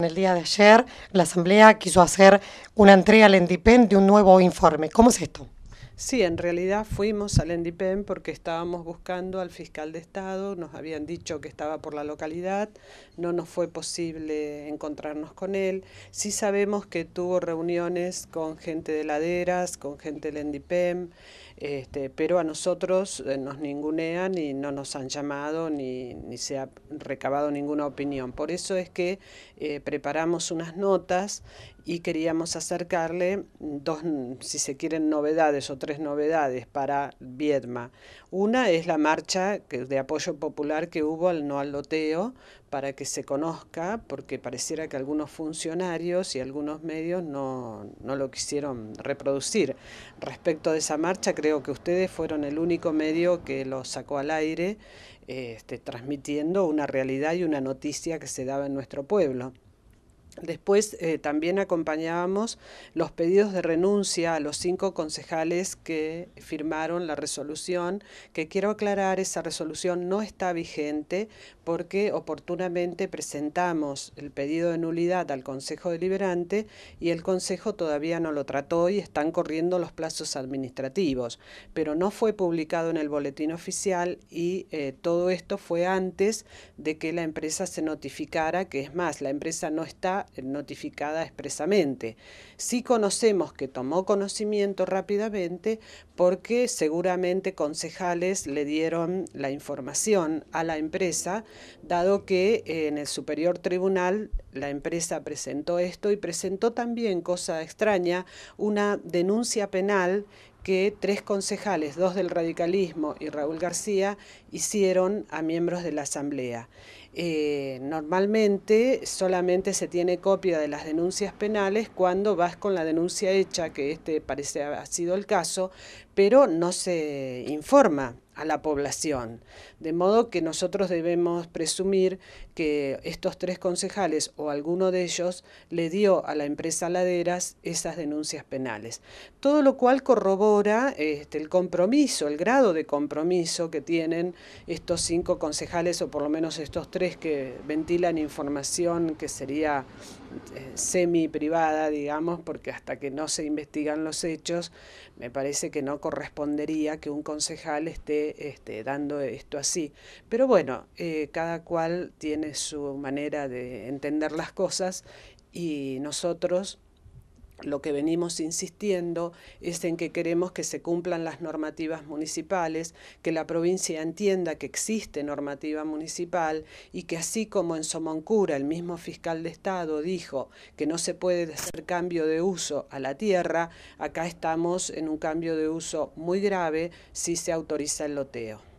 En el día de ayer, la Asamblea quiso hacer una entrega al ENDIPEN de un nuevo informe. ¿Cómo es esto? Sí, en realidad fuimos al ENDIPEN porque estábamos buscando al fiscal de Estado, nos habían dicho que estaba por la localidad, no nos fue posible encontrarnos con él. Sí sabemos que tuvo reuniones con gente de laderas, con gente del ENDIPEM, este, pero a nosotros eh, nos ningunean y no nos han llamado ni, se ha recabado ninguna opinión. Por eso es que eh, preparamos unas notas y queríamos acercarle dos, si se quieren, novedades o tres novedades para Viedma. Una es la marcha de apoyo popular que hubo al no al loteo para que se conozca, porque pareciera que algunos funcionarios y algunos medios no, no lo quisieron reproducir. Respecto de esa marcha, creo que ustedes fueron el único medio que lo sacó al aire, este, transmitiendo una realidad y una noticia que se daba en nuestro pueblo. Después eh, también acompañábamos los pedidos de renuncia a los cinco concejales que firmaron la resolución, que quiero aclarar, esa resolución no está vigente porque oportunamente presentamos el pedido de nulidad al Consejo Deliberante y el Consejo todavía no lo trató y están corriendo los plazos administrativos, pero no fue publicado en el boletín oficial y eh, todo esto fue antes de que la empresa se notificara, que es más, la empresa no está notificada expresamente. sí conocemos que tomó conocimiento rápidamente porque seguramente concejales le dieron la información a la empresa, dado que eh, en el Superior Tribunal la empresa presentó esto y presentó también, cosa extraña, una denuncia penal que tres concejales, dos del radicalismo y Raúl García, hicieron a miembros de la Asamblea. Eh, normalmente solamente se tiene copia de las denuncias penales cuando vas con la denuncia hecha, que este parece ha sido el caso, pero no se informa a la población. De modo que nosotros debemos presumir que estos tres concejales o alguno de ellos le dio a la empresa Laderas esas denuncias penales. Todo lo cual corrobora este, el compromiso, el grado de compromiso que tienen estos cinco concejales o por lo menos estos tres que ventilan información que sería eh, semi privada, digamos, porque hasta que no se investigan los hechos, me parece que no correspondería que un concejal esté este, dando esto así. Pero bueno, eh, cada cual tiene su manera de entender las cosas y nosotros lo que venimos insistiendo es en que queremos que se cumplan las normativas municipales, que la provincia entienda que existe normativa municipal y que así como en Somoncura el mismo fiscal de Estado dijo que no se puede hacer cambio de uso a la tierra, acá estamos en un cambio de uso muy grave si se autoriza el loteo.